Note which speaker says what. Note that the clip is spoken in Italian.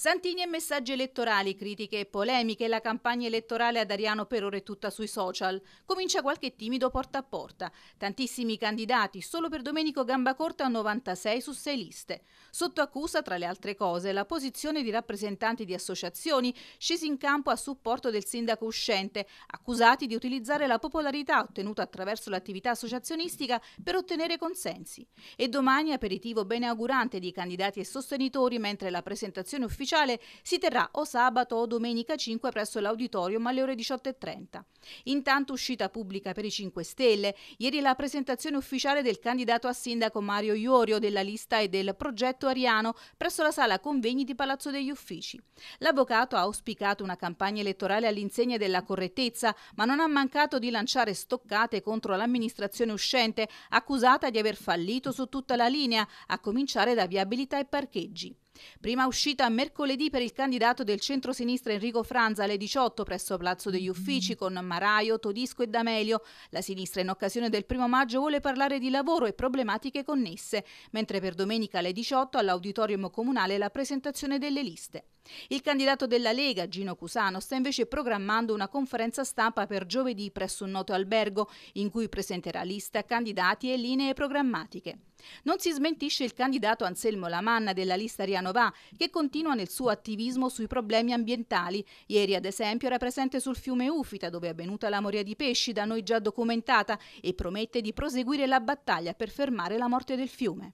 Speaker 1: Santini e messaggi elettorali, critiche e polemiche, la campagna elettorale ad Ariano per ore è tutta sui social. Comincia qualche timido porta a porta. Tantissimi candidati, solo per Domenico Gambacorta 96 su 6 liste. Sotto accusa, tra le altre cose, la posizione di rappresentanti di associazioni scesi in campo a supporto del sindaco uscente, accusati di utilizzare la popolarità ottenuta attraverso l'attività associazionistica per ottenere consensi. E domani aperitivo beneaugurante di candidati e sostenitori, mentre la presentazione ufficiale ufficiale si terrà o sabato o domenica 5 presso l'auditorium alle ore 18.30. Intanto uscita pubblica per i 5 Stelle, ieri la presentazione ufficiale del candidato a sindaco Mario Iorio della lista e del progetto Ariano presso la sala convegni di Palazzo degli Uffici. L'avvocato ha auspicato una campagna elettorale all'insegna della correttezza, ma non ha mancato di lanciare stoccate contro l'amministrazione uscente, accusata di aver fallito su tutta la linea, a cominciare da viabilità e parcheggi. Prima uscita mercoledì per il candidato del centro-sinistra Enrico Franza alle 18 presso Palazzo degli Uffici con Maraio, Todisco e D'Amelio. La sinistra in occasione del primo maggio vuole parlare di lavoro e problematiche connesse, mentre per domenica alle 18 all'auditorium comunale la presentazione delle liste. Il candidato della Lega, Gino Cusano, sta invece programmando una conferenza stampa per giovedì presso un noto albergo in cui presenterà lista, candidati e linee programmatiche. Non si smentisce il candidato Anselmo Lamanna della lista Rianova, che continua nel suo attivismo sui problemi ambientali. Ieri, ad esempio, era presente sul fiume Ufita, dove è avvenuta la moria di pesci, da noi già documentata, e promette di proseguire la battaglia per fermare la morte del fiume.